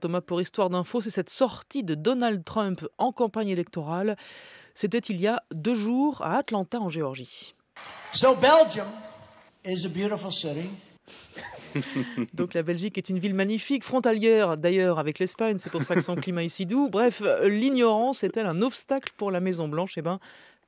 Thomas, pour Histoire d'Info, c'est cette sortie de Donald Trump en campagne électorale. C'était il y a deux jours à Atlanta, en Géorgie. Donc la Belgique est une ville magnifique, frontalière d'ailleurs avec l'Espagne, c'est pour ça que son climat est si doux. Bref, l'ignorance est-elle un obstacle pour la Maison Blanche Eh ben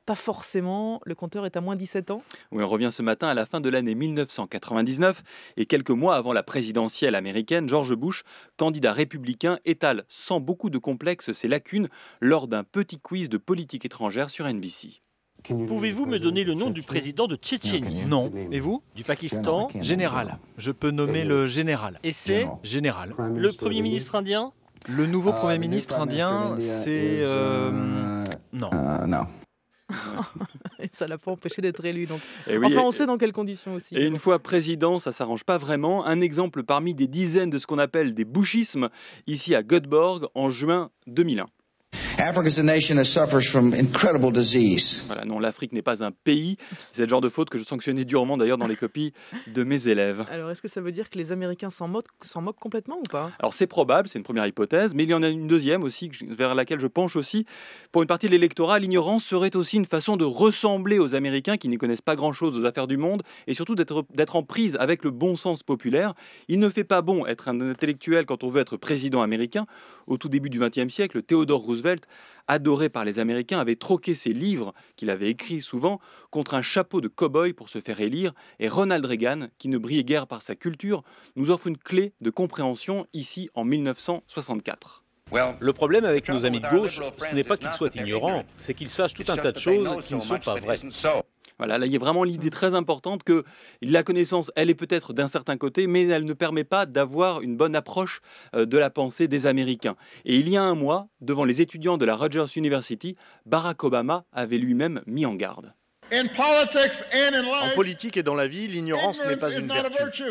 pas forcément. Le compteur est à moins 17 ans. Oui, on revient ce matin à la fin de l'année 1999 et quelques mois avant la présidentielle américaine, George Bush, candidat républicain, étale sans beaucoup de complexe ses lacunes lors d'un petit quiz de politique étrangère sur NBC. Pouvez-vous me donner le nom du président de Tchétchénie Non. Et vous Du Pakistan Général. Je peux nommer le général. Et c'est Général. Le premier ministre indien Le nouveau ah, premier ministre indien, c'est... Euh, euh, non. Euh, non. et ça l'a pas empêché d'être élu. Donc. enfin, on sait dans quelles conditions aussi. Et une fois président, ça s'arrange pas vraiment. Un exemple parmi des dizaines de ce qu'on appelle des bouchismes, ici à Göteborg, en juin 2001. Voilà, non, l'Afrique n'est pas un pays. C'est le genre de faute que je sanctionnais durement d'ailleurs dans les copies de mes élèves. Alors, est-ce que ça veut dire que les Américains s'en moquent, complètement ou pas Alors, c'est probable, c'est une première hypothèse, mais il y en a une deuxième aussi, vers laquelle je penche aussi. Pour une partie de l'électorat, l'ignorance serait aussi une façon de ressembler aux Américains qui n'y connaissent pas grand-chose aux affaires du monde et surtout d'être, d'être en prise avec le bon sens populaire. Il ne fait pas bon être un intellectuel quand on veut être président américain. Au tout début du XXe siècle, Theodore Roosevelt adoré par les Américains, avait troqué ses livres, qu'il avait écrits souvent, contre un chapeau de cow-boy pour se faire élire, et Ronald Reagan, qui ne brillait guère par sa culture, nous offre une clé de compréhension ici en 1964. Le problème avec nos amis de gauche, ce n'est pas qu'ils soient ignorants, c'est qu'ils sachent tout un tas de choses qui ne sont pas vraies. Voilà, là, il y a vraiment l'idée très importante que la connaissance, elle est peut-être d'un certain côté, mais elle ne permet pas d'avoir une bonne approche euh, de la pensée des Américains. Et il y a un mois, devant les étudiants de la Rogers University, Barack Obama avait lui-même mis en garde. En politique et dans la vie, l'ignorance n'est pas une vertu.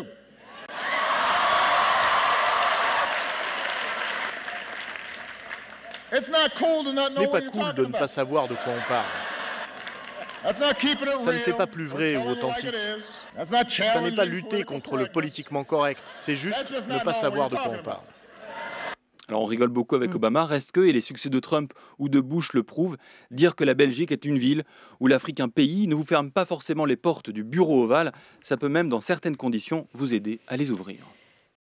Ce n'est pas cool de ne pas savoir de quoi on parle. Ça ne fait pas plus vrai ou authentique. Ça n'est pas lutter contre le politiquement correct. C'est juste ne pas savoir de quoi on parle. Alors on rigole beaucoup avec mm. Obama, reste que, et les succès de Trump ou de Bush le prouvent, dire que la Belgique est une ville ou l'Afrique un pays ne vous ferme pas forcément les portes du bureau ovale, ça peut même dans certaines conditions vous aider à les ouvrir.